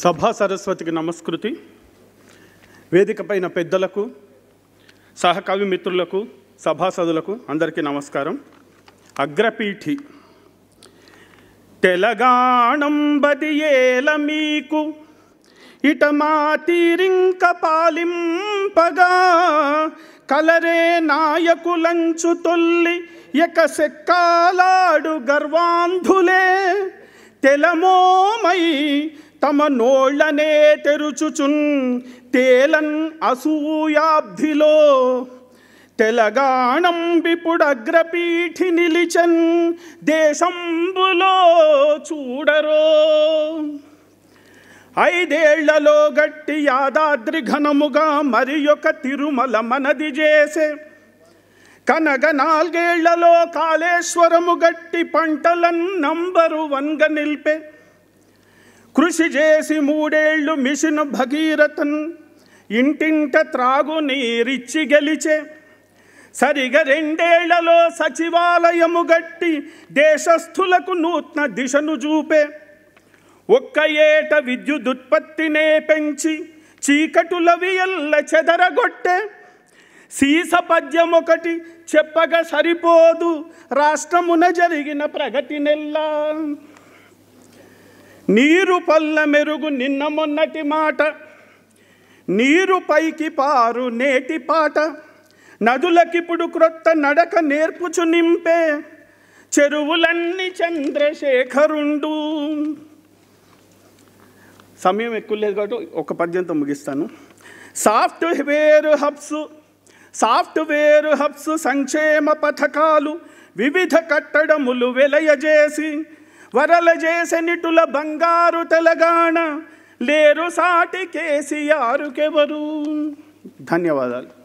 సభా సరస్వతికి నమస్కృతి వేదిక పైన పెద్దలకు సహకవి మిత్రులకు సభాసదులకు అందరికీ నమస్కారం అగ్రపీఠి తెలంగాణంబదియేల మీకు ఇట మాతిరింక పాలింపగా కలరే నాయకులంచు తొల్లి ఎక సెక్కాలాడు గర్వాంధులే తెలమోమై తమ నోళ్లనే తెరుచుచున్ తేలన్ అసూయాబ్ధిలో తెలగాణం విపుడగ్రపీఠి నిలిచన్ దేశంబులో చూడరో ఐదేళ్లలో గట్టి యాదాద్రి ఘనముగా మరి ఒక తిరుమల మనది చేసే కనగ నాలుగేళ్లలో కాళేశ్వరము గట్టి పంటలన్ నంబరు వన్గా నిల్పే కృషి చేసి మూడేళ్లు మిషన్ భగీరథన్ ఇంటింట త్రాగు నీరిచ్చి గెలిచే సరిగా రెండేళ్లలో సచివాలయము గట్టి దేశస్థులకు నూతన దిశను చూపే ఒక్క ఏట విద్యుదుత్పత్తినే పెంచి చీకటులవి వియల్ల చెదరగొట్టే సీస పద్యం ఒకటి చెప్పగా సరిపోదు రాష్ట్రమున జరిగిన ప్రగతి నెల్లా నీరు పల్ల మెరుగు నిన్న మొన్నటి మాట నీరు పైకి పారు నేటి పాట నదులకిప్పుడు క్రొత్త నడక నేర్పుచు నింపే చెరువులన్నీ చంద్రశేఖరుండు సమయం ఎక్కువ లేదు కాబట్టి ఒక పద్యంతో ముగిస్తాను సాఫ్ట్వేర్ హబ్స్ సాఫ్ట్వేర్ హబ్స్ సంక్షేమ పథకాలు వివిధ కట్టడములు వెలయజేసి వరల చేసెనిటుల బంగారు తెలగాణ లేరు సాటి కేసీఆర్కెవరు ధన్యవాదాలు